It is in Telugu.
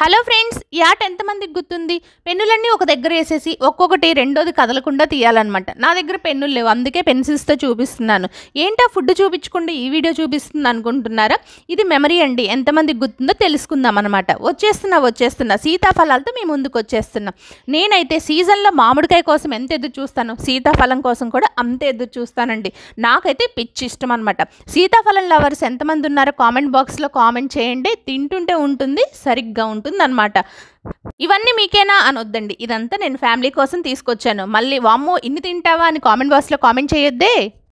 హలో ఫ్రెండ్స్ ఆట ఎంతమందికి గుర్తుంది పెన్నులన్నీ ఒక దగ్గర వేసేసి ఒక్కొక్కటి రెండోది కదలకుండా తీయాలన్నమాట నా దగ్గర పెన్నులు లేవు అందుకే పెన్సిల్స్తో చూపిస్తున్నాను ఏంటో ఫుడ్ చూపించకుండా ఈ వీడియో చూపిస్తుంది అనుకుంటున్నారా ఇది మెమరీ అండి ఎంతమందికి గుర్తుందో తెలుసుకుందాం అనమాట వచ్చేస్తున్నా వచ్చేస్తున్నా సీతాఫలాలతో మేము ముందుకు వచ్చేస్తున్నాం నేనైతే సీజన్లో మామిడికాయ కోసం ఎంత ఎదురు చూస్తాను సీతాఫలం కోసం కూడా అంత ఎదురు చూస్తానండి నాకైతే పిచ్చి ఇష్టం అనమాట సీతాఫలం లవర్స్ ఎంతమంది ఉన్నారో కామెంట్ బాక్స్లో కామెంట్ చేయండి తింటుంటే ఉంటుంది సరిగ్గా ఉంటుంది అనమాట ఇవన్నీ మీకేనా అనొద్దండి ఇదంతా నేను ఫ్యామిలీ కోసం తీసుకొచ్చాను మళ్ళీ వామ్మో ఇన్ని తింటావా అని కామెంట్ బాక్స్లో కామెంట్ చేయొద్దే